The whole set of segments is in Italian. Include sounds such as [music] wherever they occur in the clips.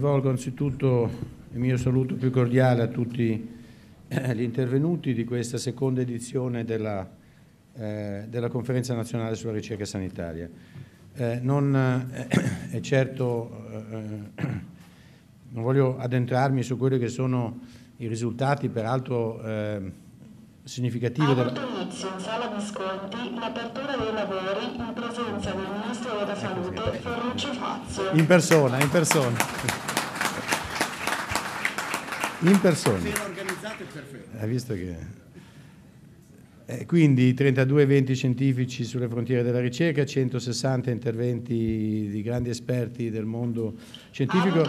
rivolgo anzitutto il mio saluto più cordiale a tutti eh, gli intervenuti di questa seconda edizione della, eh, della Conferenza nazionale sulla ricerca sanitaria. Eh, non, eh, certo, eh, non, voglio addentrarmi su quelli che sono i risultati, peraltro eh, significativi. Della... inizio in sala di sconti l'apertura dei lavori in presenza del Ministro della ecco Salute Ferruccio Fazio. In persona, in persona in persona. Se organizzate è perfetto. Hai visto che... Eh, quindi 32 eventi scientifici sulle frontiere della ricerca, 160 interventi di grandi esperti del mondo scientifico.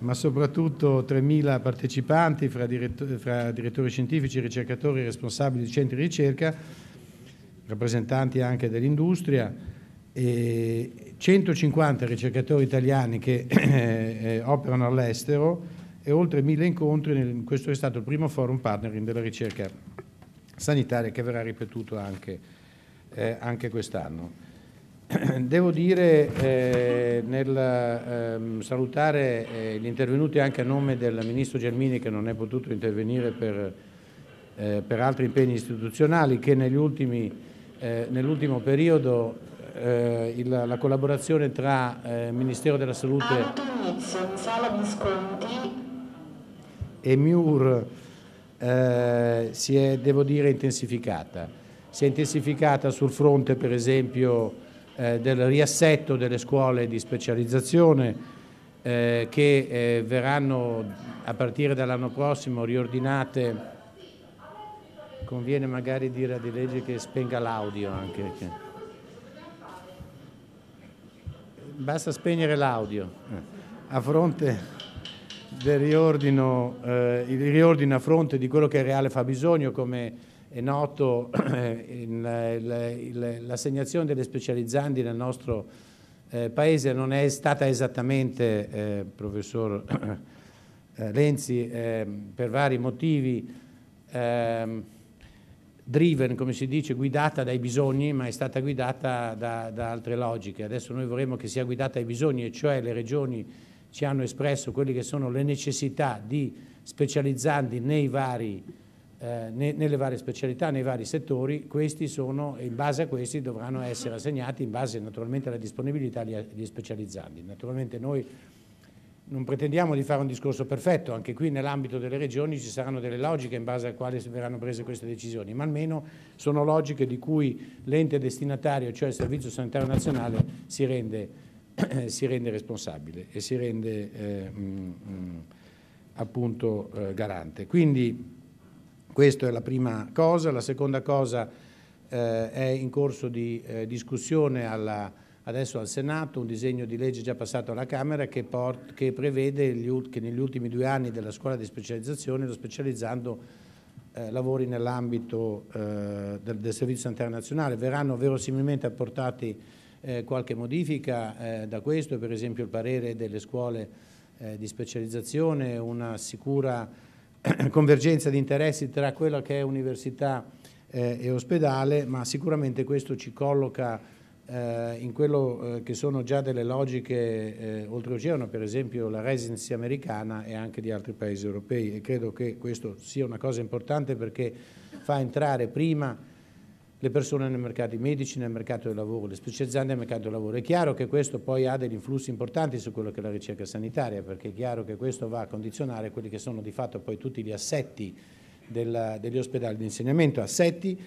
Ma soprattutto 3.000 partecipanti fra, direttori, fra direttori scientifici, ricercatori, responsabili di centri di ricerca, rappresentanti anche dell'industria 150 ricercatori italiani che [clears throat] eh, eh, operano all'estero e oltre 1000 incontri, questo è stato il primo forum partnering della ricerca sanitaria che verrà ripetuto anche, eh, anche quest'anno. [clears throat] Devo dire, eh, nel ehm, salutare eh, gli intervenuti anche a nome del Ministro Gelmini che non è potuto intervenire per, eh, per altri impegni istituzionali, che ultimi, eh, nell'ultimo periodo eh, il, la collaborazione tra eh, Ministero della Salute e MIUR eh, si è, devo dire, intensificata. Si è intensificata sul fronte, per esempio, eh, del riassetto delle scuole di specializzazione eh, che eh, verranno a partire dall'anno prossimo riordinate conviene magari dire a di legge che spenga l'audio anche. Basta spegnere l'audio. Eh. A fronte del riordino, eh, il riordino a fronte di quello che è il reale fabbisogno, come è noto, eh, l'assegnazione delle specializzanti nel nostro eh, Paese non è stata esattamente, eh, professor Lenzi, per vari motivi, ehm, driven, come si dice, guidata dai bisogni, ma è stata guidata da, da altre logiche. Adesso noi vorremmo che sia guidata ai bisogni, e cioè le regioni ci hanno espresso quelle che sono le necessità di specializzanti nei vari, eh, ne, nelle varie specialità, nei vari settori, questi sono, in base a questi dovranno essere assegnati in base naturalmente alla disponibilità gli, specializzanti. Naturalmente noi non pretendiamo di fare un discorso perfetto, anche qui nell'ambito delle regioni ci saranno delle logiche in base alle quali verranno prese queste decisioni, ma almeno sono logiche di cui l'ente destinatario, cioè il Servizio Sanitario Nazionale, si rende, [clears throat] si rende responsabile e si rende eh, mh, mm, mh, mm, appunto eh, garante. Quindi questa è la prima cosa. La seconda cosa eh, è in corso di eh, discussione alla adesso al Senato un disegno di legge già passato alla Camera che, che prevede gli, che negli ultimi due anni della scuola di specializzazione lo specializzando eh, lavori nell'ambito eh, del, del, Servizio Sanitario Nazionale. Verranno verosimilmente apportati eh, qualche modifica eh, da questo, per esempio il parere delle scuole eh, di specializzazione, una sicura [clears throat] convergenza di interessi tra quella che è università eh, e ospedale, ma sicuramente questo ci colloca eh, in quello eh, che sono già delle logiche eh, oltreoceano, per esempio la residency americana e anche di altri paesi europei e credo che questo sia una cosa importante perché fa entrare prima le persone nel mercato, i medici nel mercato del lavoro, le specializzanti nel mercato del lavoro. È chiaro che questo poi ha degli influssi importanti su quello che è la ricerca sanitaria, perché è chiaro che questo va a condizionare quelli che sono di fatto poi tutti gli assetti della, degli ospedali di insegnamento, assetti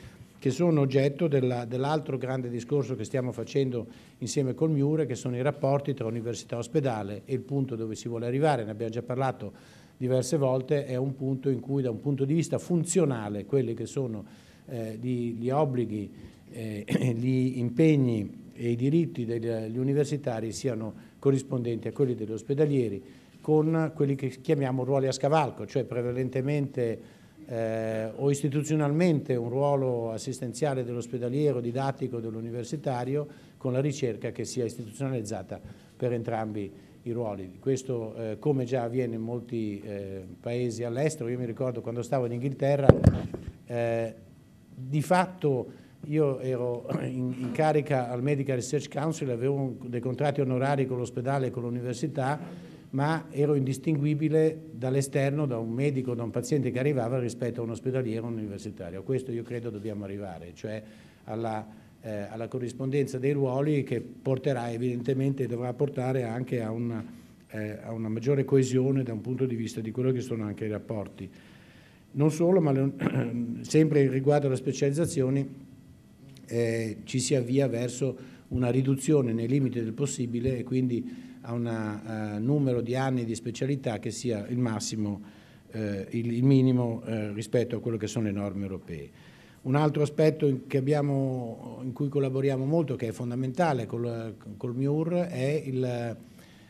che sono oggetto dell'altro grande discorso che stiamo facendo insieme col Miure, che sono i rapporti tra università e ospedale e il punto dove si vuole arrivare, ne abbiamo già parlato diverse volte, è un punto in cui da un punto di vista funzionale quelli che sono eh, gli, gli, obblighi, eh, [clears throat] gli impegni e i diritti degli universitari siano corrispondenti a quelli degli ospedalieri con quelli che chiamiamo ruoli a scavalco, cioè prevalentemente eh, o istituzionalmente un ruolo assistenziale dell'ospedaliero, didattico, dell'universitario, con la ricerca che sia istituzionalizzata per entrambi i ruoli. Questo eh, come già avviene in molti eh, paesi all'estero, io mi ricordo quando stavo in Inghilterra, eh, di fatto io ero in, in, carica al Medical Research Council, avevo dei contratti onorari con l'ospedale e con l'università, ma ero indistinguibile dall'esterno, da un medico, da un paziente che arrivava rispetto a un ospedaliero, un universitario. A questo io credo dobbiamo arrivare, cioè alla, eh, alla corrispondenza dei ruoli che porterà evidentemente, e dovrà portare anche a una, eh, a una, maggiore coesione da un punto di vista di quello che sono anche i rapporti. Non solo, ma le, [clears throat] sempre riguardo alla specializzazione eh, ci si avvia verso una riduzione nei limiti del possibile e quindi a un uh, numero di anni di specialità che sia il massimo, eh, il, il, minimo eh, rispetto a quello che sono le norme europee. Un altro aspetto in, abbiamo, in cui collaboriamo molto, che è fondamentale col, col MIUR, è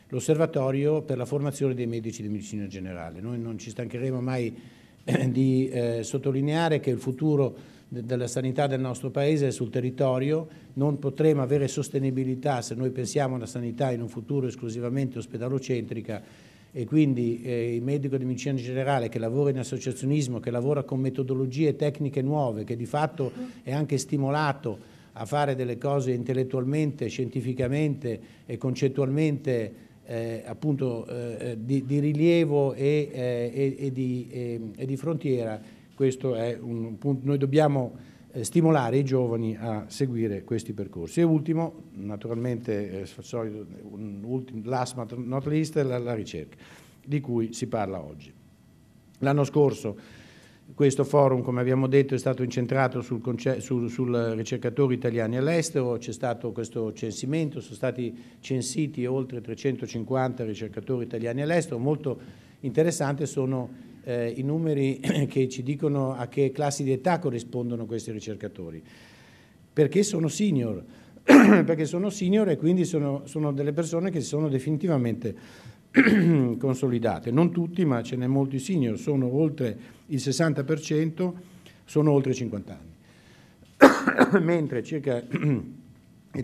l'osservatorio per la formazione dei medici di medicina generale. Noi non ci stancheremo mai eh, di eh, sottolineare che il futuro della sanità del nostro Paese sul territorio, non potremo avere sostenibilità se noi pensiamo alla sanità in un futuro esclusivamente ospedalocentrica e quindi eh, il medico di medicina generale che lavora in associazionismo, che lavora con metodologie tecniche nuove, che di fatto è anche stimolato a fare delle cose intellettualmente, scientificamente e concettualmente eh, appunto eh, eh di, di, rilievo e, eh, e, e, di, ehm, e di frontiera, questo è un punto, noi dobbiamo eh, stimolare i giovani a seguire questi percorsi. E ultimo, naturalmente, eh, solito, ultim, last but not least, la, la ricerca, di cui si parla oggi. L'anno scorso questo forum, come abbiamo detto, è stato incentrato sul, sul, sul ricercatore italiani all'estero, c'è stato questo censimento, sono stati censiti oltre 350 ricercatori italiani all'estero, molto interessante sono eh, i numeri [clears throat] che ci dicono a che classi di età corrispondono questi ricercatori, perché sono senior, [clears throat] perché sono senior e quindi sono, sono delle persone che si sono definitivamente [clears throat] consolidate, non tutti ma ce n'è molti senior, sono oltre il 60%, sono oltre 50 anni, mentre circa il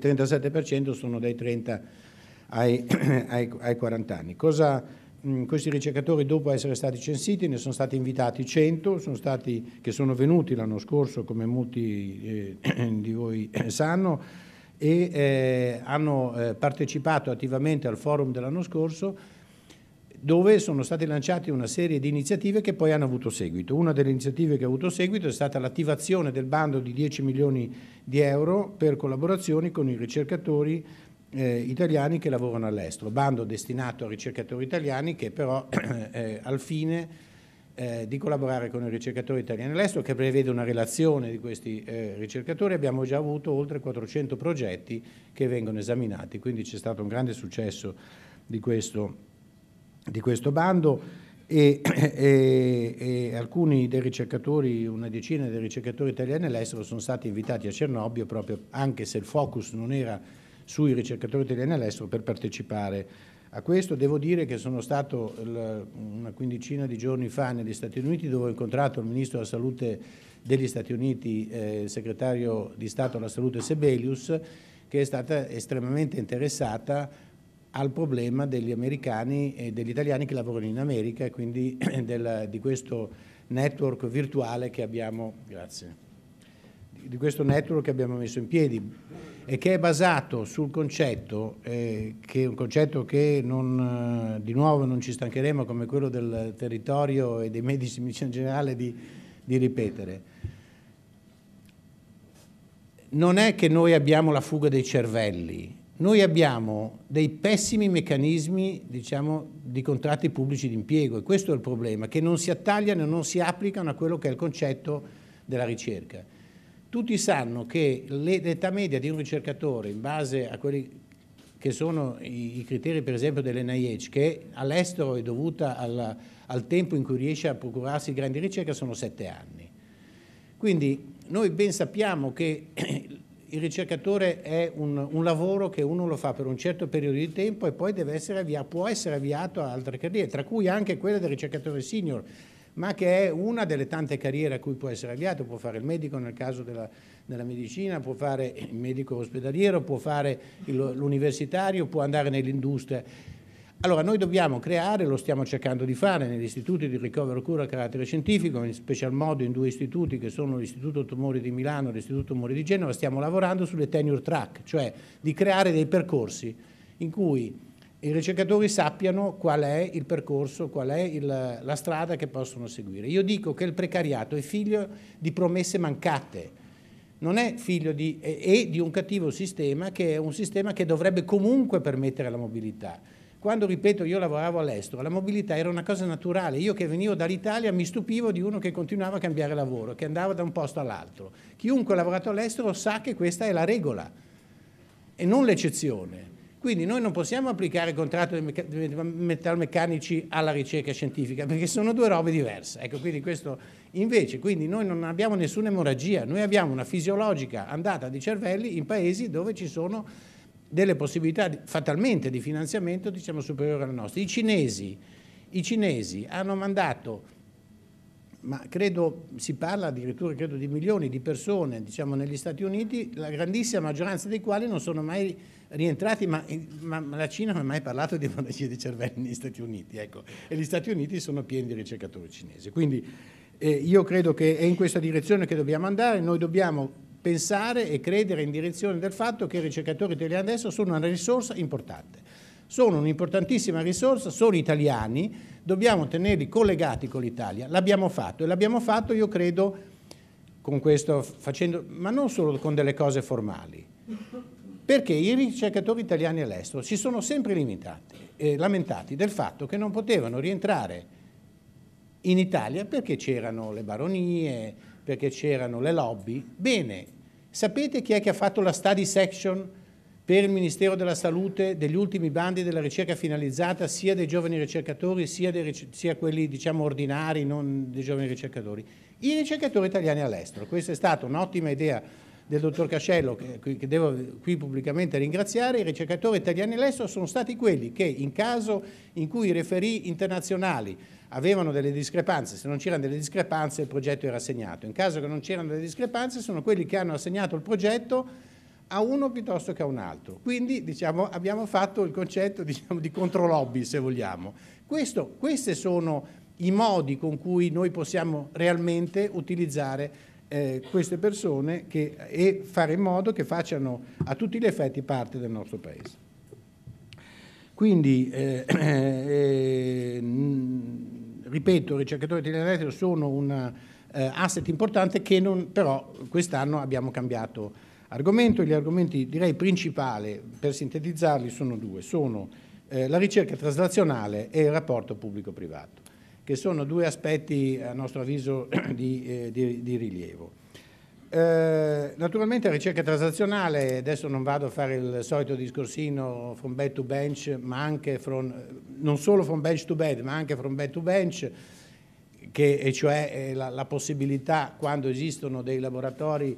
37% sono dai 30 ai, ai, ai 40 anni. Cosa Mm, questi ricercatori dopo essere stati censiti ne sono stati invitati 100 sono stati, che sono venuti l'anno scorso come molti eh, [clears throat] di voi eh, sanno e eh, hanno eh, partecipato attivamente al forum dell'anno scorso dove sono state lanciate una serie di iniziative che poi hanno avuto seguito. Una delle iniziative che ha avuto seguito è stata l'attivazione del bando di 10 milioni di euro per collaborazioni con i ricercatori eh, italiani che lavorano all'estero, bando destinato a ricercatori italiani che però [clears throat] eh, al fine eh, di collaborare con i ricercatori italiani all'estero che prevede una relazione di questi eh, ricercatori, abbiamo già avuto oltre 400 progetti che vengono esaminati, quindi c'è stato un grande successo di questo, di questo bando. E, [clears throat] e, e, alcuni dei ricercatori, una decina dei ricercatori italiani all'estero sono stati invitati a Cernobbio proprio anche se il focus non era sui ricercatori italiani all'estero per partecipare a questo. Devo dire che sono stato una quindicina di giorni fa negli Stati Uniti dove ho incontrato il Ministro della Salute degli Stati Uniti, eh, il Segretario di Stato alla Salute Sebelius, che è stata estremamente interessata al problema degli americani e degli italiani che lavorano in America e quindi [clears throat] della, di questo network virtuale che abbiamo, grazie, di questo network che abbiamo messo in piedi e che è basato sul concetto, eh, che è un concetto che non, eh, di nuovo non ci stancheremo come quello del territorio e dei medici in generale di, di ripetere. Non è che noi abbiamo la fuga dei cervelli, noi abbiamo dei pessimi meccanismi diciamo, di contratti pubblici di impiego e questo è il problema, che non si attagliano, e non si applicano a quello che è il concetto della ricerca tutti sanno che l'età media di un ricercatore, in base a quelli che sono i, criteri per esempio dell'NIH, che all'estero è dovuta al, al tempo in cui riesce a procurarsi grandi ricerche, sono sette anni. Quindi noi ben sappiamo che [clears throat] il ricercatore è un, un, lavoro che uno lo fa per un certo periodo di tempo e poi essere avviato, può essere avviato a altre carriere, tra cui anche quella del ricercatore senior, ma che è una delle tante carriere a cui può essere avviato, può fare il medico nel caso della, della medicina, può fare il medico ospedaliero, può fare l'universitario, può andare nell'industria. Allora noi dobbiamo creare, lo stiamo cercando di fare negli istituti di ricovero cura a carattere scientifico, in special modo in due istituti che sono l'Istituto Tumori di Milano e l'Istituto Tumori di Genova, stiamo lavorando sulle tenure track, cioè di creare dei percorsi in cui i ricercatori sappiano qual è il percorso, qual è il, la strada che possono seguire. Io dico che il precariato è figlio di promesse mancate, non è figlio di, e di un cattivo sistema che è un sistema che dovrebbe comunque permettere la mobilità. Quando, ripeto, io lavoravo all'estero, la mobilità era una cosa naturale. Io che venivo dall'Italia mi stupivo di uno che continuava a cambiare lavoro, che andava da un posto all'altro. Chiunque ha lavorato all'estero sa che questa è la regola e non l'eccezione. Quindi noi non possiamo applicare il contratto dei metalmeccanici alla ricerca scientifica, perché sono due robe diverse. Ecco, quindi questo invece, quindi noi non abbiamo nessuna emorragia, noi abbiamo una fisiologica andata di cervelli in paesi dove ci sono delle possibilità fatalmente di finanziamento diciamo superiore alle nostre. I cinesi, i cinesi hanno mandato ma credo, si parla addirittura credo, di milioni di persone diciamo, negli Stati Uniti, la grandissima maggioranza dei quali non sono mai rientrati, ma, eh, ma, la Cina non ha mai parlato di emorragia di cervello negli Stati Uniti, ecco. e gli Stati Uniti sono pieni di ricercatori cinesi. Quindi eh, io credo che è in questa direzione che dobbiamo andare, noi dobbiamo pensare e credere in direzione del fatto che i ricercatori italiani adesso sono una risorsa importante sono un'importantissima risorsa, sono italiani, dobbiamo tenerli collegati con l'Italia. L'abbiamo fatto e l'abbiamo fatto, io credo, con questo, facendo, ma non solo con delle cose formali, perché i ricercatori italiani all'estero si sono sempre limitati, eh, lamentati del fatto che non potevano rientrare in Italia perché c'erano le baronie, perché c'erano le lobby. Bene, sapete chi è che ha fatto la study section per il Ministero della Salute degli ultimi bandi della ricerca finalizzata sia dei giovani ricercatori sia, dei, sia quelli diciamo ordinari, non dei giovani ricercatori. I ricercatori italiani all'estero. Questa è stata un'ottima idea del dottor Cascello, che, che, devo qui pubblicamente ringraziare, i ricercatori italiani all'estero sono stati quelli che in caso in cui i referì internazionali avevano delle discrepanze, se non c'erano delle discrepanze il progetto era assegnato, in caso che non c'erano delle discrepanze sono quelli che hanno assegnato il progetto a uno piuttosto che a un altro. Quindi diciamo, abbiamo fatto il concetto diciamo, di controlobby, se vogliamo. Questo, questi sono i modi con cui noi possiamo realmente utilizzare eh, queste persone che, e fare in modo che facciano a tutti gli effetti parte del nostro Paese. Quindi, eh, [clears throat] eh, ripeto, i ricercatori teleretico sono un eh, asset importante che non, però quest'anno abbiamo cambiato argomento. Gli argomenti direi principali, per sintetizzarli, sono due. Sono eh, la ricerca traslazionale e il rapporto pubblico-privato, che sono due aspetti a nostro avviso [clears throat] di, eh, di, di rilievo. Eh, naturalmente la ricerca traslazionale, adesso non vado a fare il solito discorsino from bed to bench, ma anche from, non solo from bench to bed, ma anche from bed to bench, che, e cioè eh, la, la possibilità quando esistono dei laboratori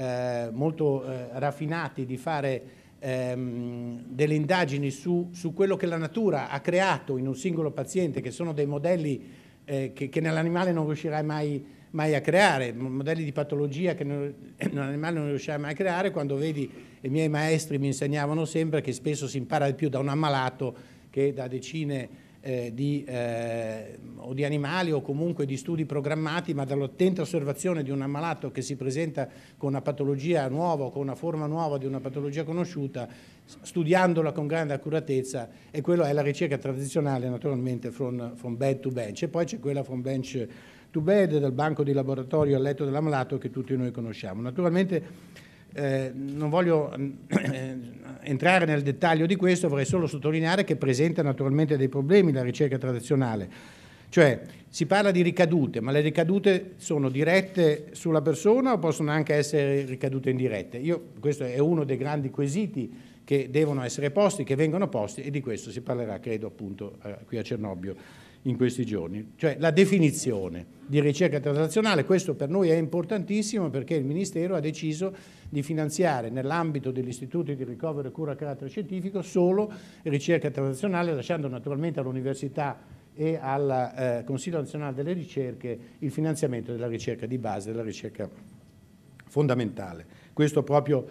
eh, molto eh, raffinati di fare ehm, delle indagini su, su, quello che la natura ha creato in un singolo paziente, che sono dei modelli eh, che, che nell'animale non riuscirai mai, mai, a creare, modelli di patologia che eh, nell'animale non riuscirai mai a creare, quando vedi i miei maestri mi insegnavano sempre che spesso si impara di più da un ammalato che da decine di eh, di, eh, o di animali o comunque di studi programmati, ma dall'attenta osservazione di un ammalato che si presenta con una patologia nuova, o con una forma nuova di una patologia conosciuta, studiandola con grande accuratezza, e quella è la ricerca tradizionale naturalmente from, from bed to bench. E poi c'è quella from bench to bed, dal banco di laboratorio al letto dell'ammalato che tutti noi conosciamo. Naturalmente eh, non voglio mm, eh, entrare nel dettaglio di questo, vorrei solo sottolineare che presenta naturalmente dei problemi la ricerca tradizionale. Cioè si parla di ricadute, ma le ricadute sono dirette sulla persona o possono anche essere ricadute indirette? Io, questo è uno dei grandi quesiti che devono essere posti, che vengono posti e di questo si parlerà, credo, appunto eh, qui a Cernobbio in questi giorni, cioè la definizione di ricerca transnazionale. Questo per noi è importantissimo perché il Ministero ha deciso di finanziare nell'ambito degli istituti di ricovero e cura a carattere scientifico solo ricerca transnazionale, lasciando naturalmente all'Università e al eh, Consiglio nazionale delle ricerche il finanziamento della ricerca di base, della ricerca fondamentale. Questo proprio,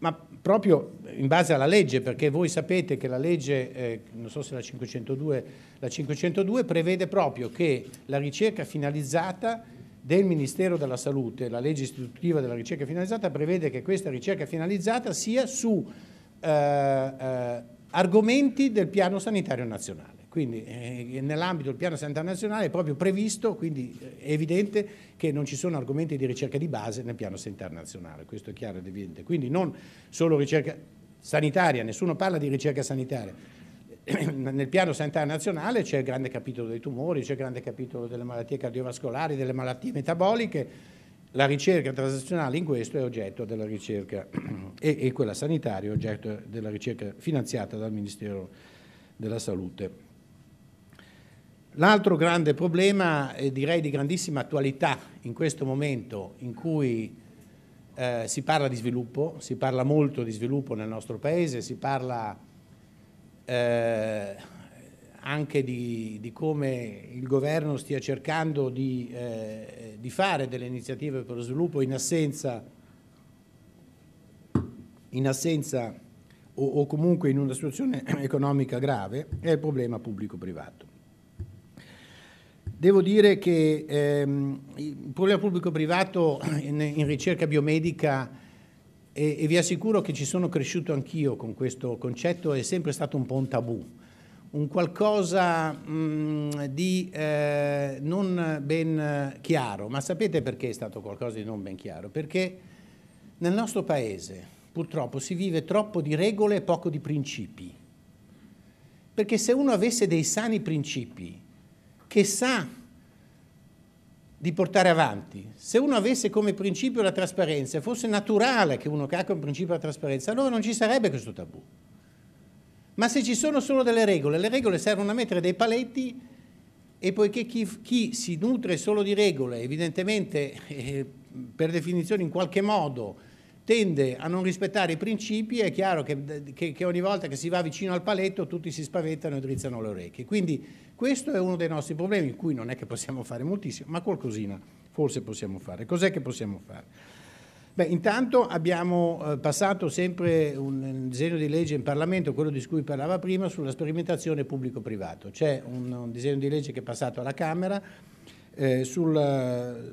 ma proprio in base alla legge, perché voi sapete che la legge, eh, non so se la 502, la 502 prevede proprio che la ricerca finalizzata del Ministero della Salute, la legge istitutiva della ricerca finalizzata prevede che questa ricerca finalizzata sia su eh, eh, argomenti del piano sanitario nazionale. Quindi eh, nell'ambito del piano sanità nazionale è proprio previsto, quindi eh, è evidente che non ci sono argomenti di ricerca di base nel piano sanità nazionale, questo è chiaro ed evidente. Quindi non solo ricerca sanitaria, nessuno parla di ricerca sanitaria, [clears throat] nel piano sanità nazionale c'è il grande capitolo dei tumori, c'è il grande capitolo delle malattie cardiovascolari, delle malattie metaboliche. La ricerca transazionale in questo è oggetto della ricerca [clears throat] e, e quella sanitaria è oggetto della ricerca finanziata dal Ministero della Salute. L'altro grande problema, eh, direi di grandissima attualità in questo momento in cui eh, si parla di sviluppo, si parla molto di sviluppo nel nostro Paese, si parla eh, anche di, di, come il governo stia cercando di, eh, di, fare delle iniziative per lo sviluppo in assenza, in assenza o, o comunque in una situazione [clears throat] economica grave, è il problema pubblico-privato. Devo dire che ehm, il problema pubblico-privato [clears throat] in, in, ricerca biomedica, e, e, vi assicuro che ci sono cresciuto anch'io con questo concetto, è sempre stato un po' un tabù, un qualcosa mh, di eh, non ben chiaro. Ma sapete perché è stato qualcosa di non ben chiaro? Perché nel nostro paese purtroppo si vive troppo di regole e poco di principi. Perché se uno avesse dei sani principi, che sa di portare avanti. Se uno avesse come principio la trasparenza, fosse naturale che uno ha come principio della trasparenza, allora non ci sarebbe questo tabù. Ma se ci sono solo delle regole, le regole servono a mettere dei paletti e poiché chi, chi si nutre solo di regole, evidentemente eh, per definizione in qualche modo tende a non rispettare i principi, è chiaro che, che, che, ogni volta che si va vicino al paletto tutti si spaventano e drizzano le orecchie. Quindi questo è uno dei nostri problemi, in cui non è che possiamo fare moltissimo, ma qualcosina forse possiamo fare. Cos'è che possiamo fare? Beh, intanto abbiamo eh, passato sempre un, un, disegno di legge in Parlamento, quello di cui parlava prima, sulla sperimentazione pubblico-privato. C'è un, un disegno di legge che è passato alla Camera, eh, sulla eh,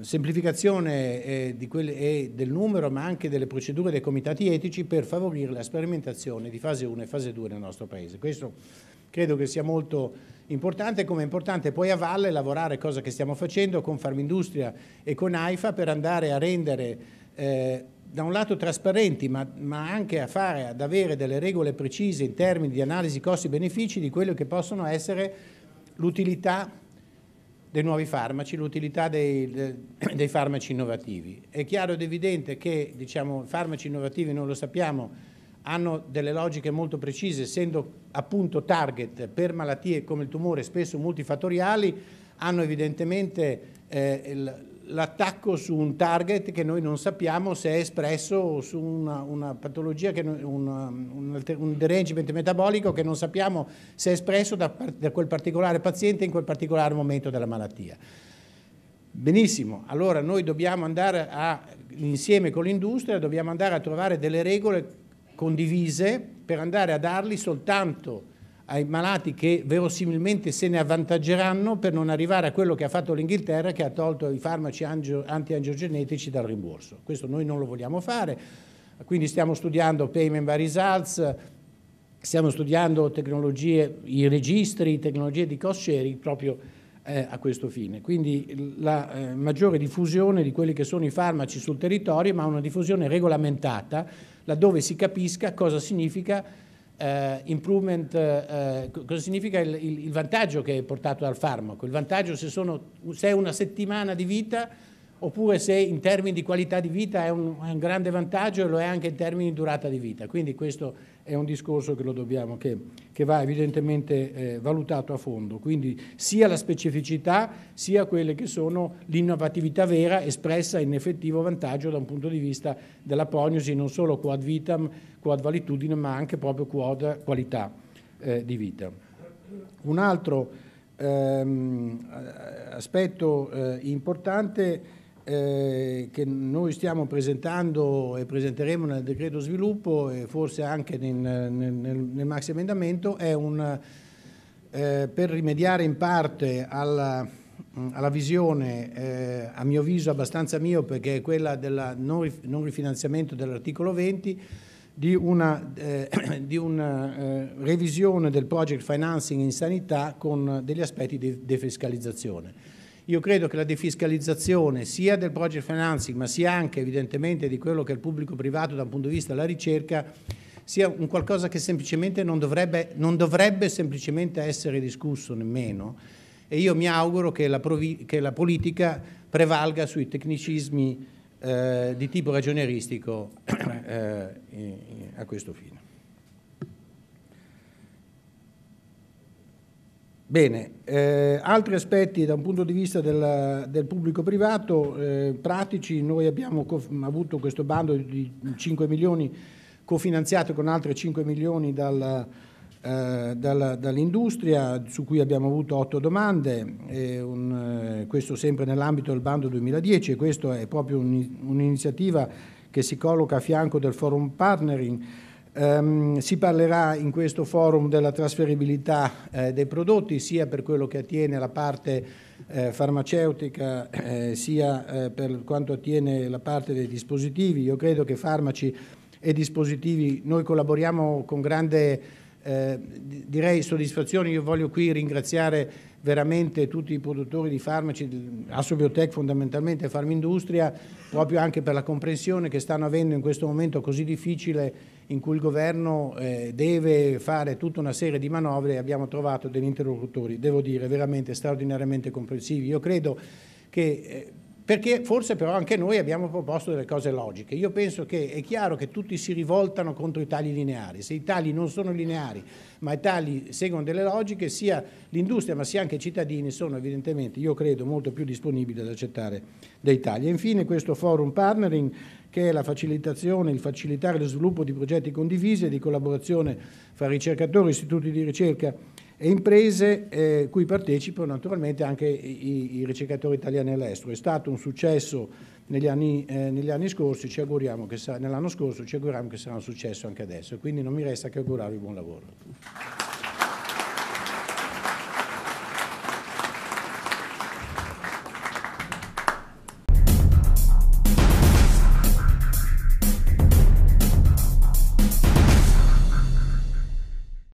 semplificazione eh, quelle, eh, del numero ma anche delle procedure dei comitati etici per favorire la sperimentazione di fase 1 e fase 2 nel nostro Paese. Questo credo che sia molto importante, come è importante poi a valle lavorare, cosa che stiamo facendo con Farmindustria e con AIFA per andare a rendere eh, da un lato trasparenti, ma, ma anche a fare, ad avere delle regole precise in termini di analisi costi-benefici di quello che possono essere l'utilità dei nuovi farmaci, l'utilità dei, [clears throat] dei, farmaci innovativi. È chiaro ed evidente che diciamo, farmaci innovativi, non lo sappiamo, hanno delle logiche molto precise, essendo appunto target per malattie come il tumore spesso multifattoriali, hanno evidentemente eh, l'attacco su un target che noi non sappiamo se è espresso su una, una patologia, che, una, un, un, derangement metabolico che non sappiamo se è espresso da, da quel particolare paziente in quel particolare momento della malattia. Benissimo, allora noi dobbiamo andare a, insieme con l'industria, dobbiamo andare a trovare delle regole condivise per andare a darli soltanto ai malati che verosimilmente se ne avvantaggeranno per non arrivare a quello che ha fatto l'Inghilterra che ha tolto i farmaci antiangiogenetici dal rimborso. Questo noi non lo vogliamo fare, quindi stiamo studiando payment by results, stiamo studiando tecnologie, i registri, tecnologie di cost sharing proprio eh, a questo fine. Quindi la eh, maggiore diffusione di quelli che sono i farmaci sul territorio, ma una diffusione regolamentata, laddove si capisca cosa significa eh, improvement, eh, eh, cosa significa il, il, il vantaggio che è portato dal farmaco? Il vantaggio se, sono, se è una settimana di vita oppure se in termini di qualità di vita è un, è un, grande vantaggio e lo è anche in termini di durata di vita. Quindi questo è un discorso che, dobbiamo, che, che va evidentemente eh, valutato a fondo. Quindi sia la specificità sia quelle che sono l'innovatività vera espressa in effettivo vantaggio da un punto di vista della prognosi, non solo quad vitam, quad valitudine, ma anche proprio quad qualità eh, di vita. Un altro ehm, aspetto eh, importante eh, che noi stiamo presentando e presenteremo nel decreto sviluppo e forse anche nel, nel, nel maxi emendamento è un, eh, per rimediare in parte alla, mm, alla visione, eh, a mio avviso abbastanza miope, perché è quella del non, rifinanziamento dell'articolo 20, di una, eh, [clears throat] di una eh, revisione del project financing in sanità con degli aspetti di defiscalizzazione. Io credo che la defiscalizzazione sia del project financing ma sia anche evidentemente di quello che è il pubblico privato dal punto di vista della ricerca sia un qualcosa che semplicemente non dovrebbe, non dovrebbe semplicemente essere discusso nemmeno e io mi auguro che la, che la politica prevalga sui tecnicismi eh, di tipo ragionieristico [clears throat] eh, a questo fine. Bene, eh, altri aspetti da un punto di vista del, del pubblico privato, eh, pratici, noi abbiamo avuto questo bando di 5 milioni cofinanziato con altri 5 milioni dal, eh, dal, dall'industria, su cui abbiamo avuto 8 domande, un, eh, questo sempre nell'ambito del bando 2010 e questa è proprio un'iniziativa un che si colloca a fianco del forum partnering Um, si parlerà in questo forum della trasferibilità eh, dei prodotti sia per quello che attiene la parte eh, farmaceutica eh, sia eh, per quanto attiene la parte dei dispositivi. Io credo che farmaci e dispositivi noi collaboriamo con grande eh, direi soddisfazione. Io voglio qui ringraziare veramente tutti i produttori di farmaci, Assobiotech fondamentalmente, Farmindustria, proprio anche per la comprensione che stanno avendo in questo momento così difficile in cui il governo eh, deve fare tutta una serie di manovre e abbiamo trovato degli interlocutori, devo dire, veramente straordinariamente comprensivi. Io credo che eh, perché forse però anche noi abbiamo proposto delle cose logiche. Io penso che è chiaro che tutti si rivoltano contro i tagli lineari, se i tagli non sono lineari ma i tagli seguono delle logiche, sia l'industria ma sia anche i cittadini sono evidentemente, io credo, molto più disponibili ad accettare dei tagli. E infine questo forum partnering che è la facilitazione, il facilitare lo sviluppo di progetti condivisi e di collaborazione fra ricercatori, istituti di ricerca e imprese eh, cui partecipano naturalmente anche i, i ricercatori italiani all'estero. È stato un successo negli anni, eh, negli anni scorsi, ci auguriamo che sa- nell'anno scorso ci auguriamo che sarà un successo anche adesso. Quindi non mi resta che augurarvi buon lavoro.